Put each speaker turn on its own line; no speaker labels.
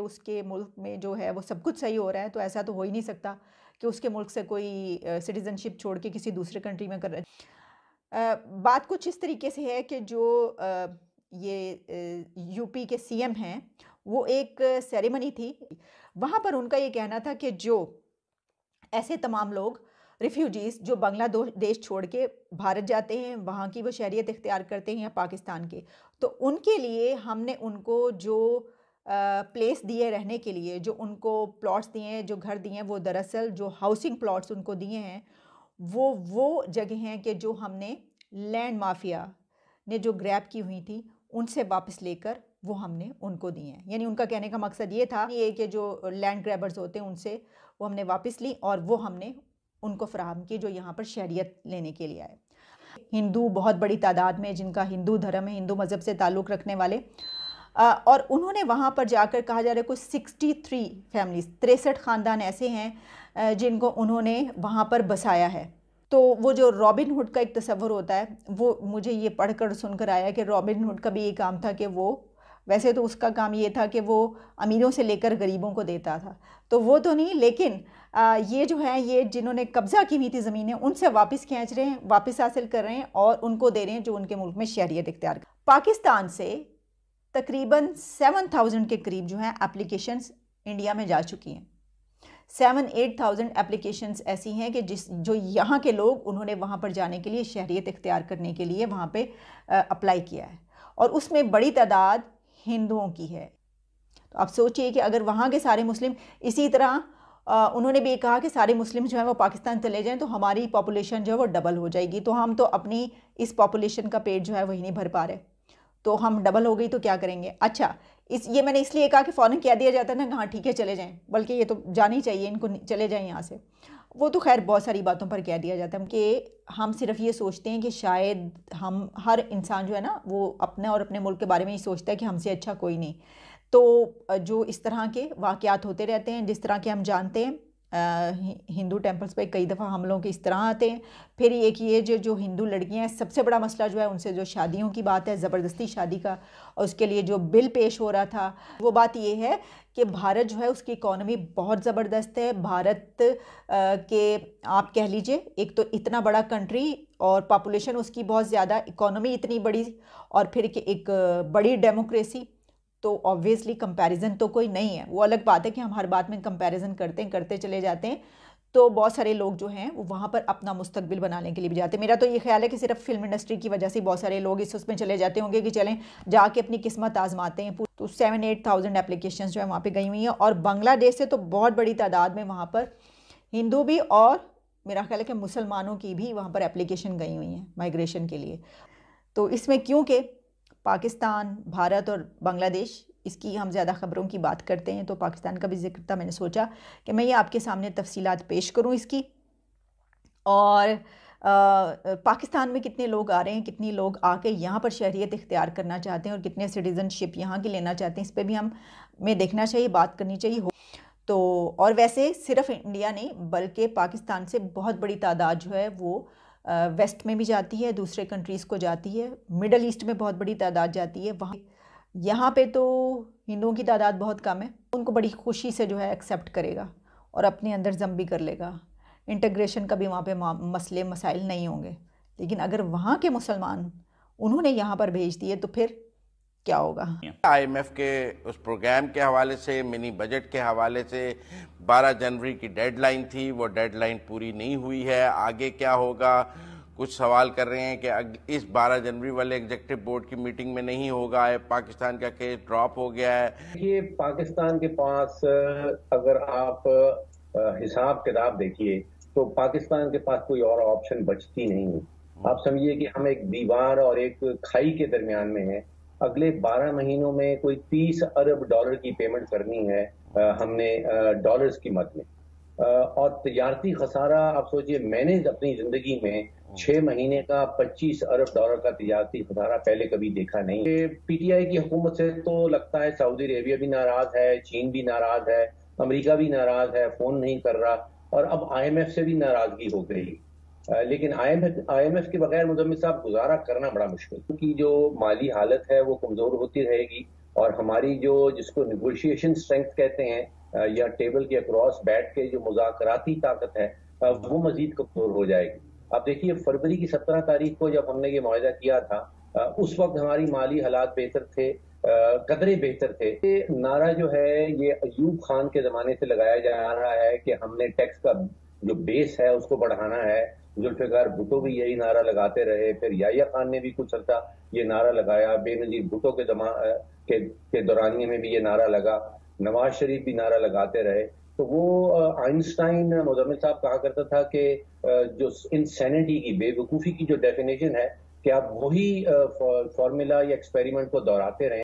उसके मुल्क में जो है वो सब कुछ सही हो रहा है तो ऐसा तो हो ही नहीं सकता कि उसके मुल्क से कोई सिटीज़नशिप छोड़ के किसी दूसरे कंट्री में कर रहे बात कुछ इस तरीके से है कि जो आ, ये यूपी के सीएम हैं वो एक सेरेमनी थी वहाँ पर उनका ये कहना था कि जो ऐसे तमाम लोग रिफ्यूजीज़ जो बांग्लादेश छोड़ के भारत जाते हैं वहाँ की वो शहरीत इख्तियार करते हैं या पाकिस्तान के तो उनके लिए हमने उनको जो प्लेस दिए रहने के लिए जो उनको प्लॉट्स दिए हैं जो घर दिए हैं वो दरअसल जो हाउसिंग प्लॉट्स उनको दिए हैं वो वो जगह हैं कि जो हमने लैंड माफिया ने जो ग्रैब की हुई थी उनसे वापस लेकर वो हमने उनको दिए हैं यानी उनका कहने का मकसद ये था ये कि जो लैंड ग्रैबर्स होते हैं उनसे वो हमने वापस ली और वो हमने उनको फ्राहम किए जो यहाँ पर शहरीत लेने के लिए आए हिंदू बहुत बड़ी तादाद में जिनका हिंदू धर्म है हिंदू मज़हब से ताल्लुक़ रखने वाले और उन्होंने वहाँ पर जाकर कहा जा रहा है कुछ सिक्सटी थ्री फैमिलीज तिरसठ ख़ानदान ऐसे हैं जिनको उन्होंने वहाँ पर बसाया है तो वो जो रॉबिन हुड का एक तस्वर होता है वो मुझे ये पढ़कर सुनकर आया कि रॉबिन हुड का भी ये काम था कि वो वैसे तो उसका काम ये था कि वो अमीरों से लेकर गरीबों को देता था तो वो तो नहीं लेकिन आ, ये जो है ये जिन्होंने कब्ज़ा की हुई थी ज़मीनें उनसे वापस खींच रहे हैं वापस हासिल कर रहे हैं और उनको दे रहे हैं जो उनके मुल्क में शहरीत इख्तियार पाकिस्तान से तकरीबन सेवन थाउजेंड के करीब जो हैं एप्लीकेशंस इंडिया में जा चुकी हैं सेवन एट थाउजेंड एप्लीकेशन्स ऐसी हैं कि जिस जो यहाँ के लोग उन्होंने वहाँ पर जाने के लिए शहरीत इख्तियार करने के लिए वहाँ पर अप्लाई किया है और उसमें बड़ी तादाद हिंदुओं की है तो आप सोचिए कि अगर वहाँ के सारे मुस्लिम इसी तरह आ, उन्होंने भी कहा कि सारे मुस्लिम जो हैं वो पाकिस्तान चले जाएं तो हमारी पॉपुलेशन जो है वो डबल हो जाएगी तो हम तो अपनी इस पॉपुलेशन का पेट जो है वही नहीं भर पा रहे तो हम डबल हो गई तो क्या करेंगे अच्छा इस ये मैंने इसलिए कहा कि फ़ौरन क्या दिया जाता है ना हाँ ठीक है चले जाएँ बल्कि ये तो जाना ही चाहिए इनको चले जाएँ यहाँ से वो तो खैर बहुत सारी बातों पर कह दिया जाता है कि हम सिर्फ ये सोचते हैं कि शायद हम हर इंसान जो है ना वो अपने और अपने मुल्क के बारे में ही सोचता है कि हमसे अच्छा कोई नहीं तो जो इस तरह के वाक़ होते रहते हैं जिस तरह के हम जानते हैं हिंदू टेम्पल्स पे कई दफ़ा हमलों के इस तरह आते हैं फिर एक ये जो जो हिंदू लड़कियां हैं सबसे बड़ा मसला जो है उनसे जो शादियों की बात है ज़बरदस्ती शादी का और उसके लिए जो बिल पेश हो रहा था वो बात ये है कि भारत जो है उसकी इकोनॉमी बहुत ज़बरदस्त है भारत के आप कह लीजिए एक तो इतना बड़ा कंट्री और पॉपुलेशन उसकी बहुत ज़्यादा इकोनॉमी इतनी बड़ी और फिर एक बड़ी डेमोक्रेसी तो ऑब्वियसली कंपैरिजन तो कोई नहीं है वो अलग बात है कि हम हर बात में कंपैरिजन करते हैं करते चले जाते हैं तो बहुत सारे लोग जो हैं वो वहाँ पर अपना मुस्तबिल बनाने के लिए भी जाते हैं मेरा तो ये ख्याल है कि सिर्फ फिल्म इंडस्ट्री की वजह से बहुत सारे लोग इस उसमें चले जाते होंगे कि चलें जाके अपनी किस्मत आजमाते हैं तो सेवन एट थाउजेंड एप्लीकेशन जो है वहाँ पर गई हुई हैं और बांग्लादेश से तो बहुत बड़ी तादाद में वहाँ पर हिंदू भी और मेरा ख्याल है कि मुसलमानों की भी वहाँ पर एप्लीकेशन गई हुई हैं माइग्रेशन के लिए तो इसमें क्योंकि पाकिस्तान भारत और बांग्लादेश इसकी हम ज़्यादा ख़बरों की बात करते हैं तो पाकिस्तान का भी जिक्र था मैंने सोचा कि मैं ये आपके सामने तफसीलात पेश करूँ इसकी और आ, पाकिस्तान में कितने लोग आ रहे हैं कितने लोग आके यहाँ पर शहरीत इख्तियार करना चाहते हैं और कितने सिटीज़नशिप यहाँ की लेना चाहते हैं इस पर भी हम में देखना चाहिए बात करनी चाहिए हो तो और वैसे सिर्फ इंडिया नहीं बल्कि पाकिस्तान से बहुत बड़ी तादाद जो है वो वेस्ट में भी जाती है दूसरे कंट्रीज़ को जाती है मिडल ईस्ट में बहुत बड़ी तादाद जाती है वहाँ यहाँ पे तो हिंदुओं की तादाद बहुत कम है उनको बड़ी खुशी से जो है एक्सेप्ट करेगा और अपने अंदर जम भी कर लेगा इंटग्रेशन का भी वहाँ पे मसले मसाइल नहीं होंगे लेकिन अगर वहाँ के मुसलमान उन्होंने यहाँ पर भेज दिए तो फिर क्या होगा
आईएमएफ के उस प्रोग्राम के हवाले से मिनी बजट के हवाले से 12 जनवरी की डेडलाइन थी वो डेडलाइन पूरी नहीं हुई है आगे क्या होगा कुछ सवाल कर रहे हैं कि इस 12 जनवरी वाले एग्जेक्टिव बोर्ड की मीटिंग में नहीं होगा है पाकिस्तान का केस ड्रॉप हो गया है ये पाकिस्तान के पास अगर आप हिसाब किताब देखिए तो पाकिस्तान के पास कोई और ऑप्शन बचती नहीं है हाँ। आप समझिए कि हम एक दीवार और एक खाई के दरमियान में हैं अगले 12 महीनों में कोई 30 अरब डॉलर की पेमेंट करनी है हमने डॉलर्स की मद में और तजारती खसारा आप सोचिए मैंने अपनी जिंदगी में छह महीने का 25 अरब डॉलर का तजारती खसारा पहले कभी देखा नहीं पीटीआई की हुकूमत से तो लगता है सऊदी अरेबिया भी नाराज है चीन भी नाराज है अमरीका भी नाराज है फोन नहीं कर रहा और अब आई से भी नाराजगी हो गई लेकिन आई एम एफ के बगैर मुजम्मिल साहब गुजारा करना बड़ा मुश्किल क्योंकि जो माली हालत है वो कमजोर होती रहेगी और हमारी जो जिसको निगोशिएशन स्ट्रेंथ कहते हैं या टेबल के अक्रॉस बैठ के जो मुजाकती ताकत है वो मजीद कमजोर हो जाएगी अब देखिए फरवरी की सत्रह तारीख को जब हमने ये मुआजा किया था उस वक्त हमारी माली हालात बेहतर थे कदरे बेहतर थे ये नारा जो है ये अयूब खान के जमाने से लगाया जा रहा है कि हमने टैक्स का जो बेस है उसको बढ़ाना है जुल्फिकार भुटो भी यही नारा लगाते रहे फिर याया खान ने भी कुछ अर्सा ये नारा लगाया बेनजीर भुटो के जमा के, के दौरानिए में भी ये नारा लगा नवाज शरीफ भी नारा लगाते रहे तो वो आइंस्टाइन मुजमिल साहब कहा करता था कि जो इनसेनिटी की बेवकूफ़ी की जो डेफिनेशन है कि आप वही फॉर्मूला या एक्सपेरिमेंट को दोहराते रहें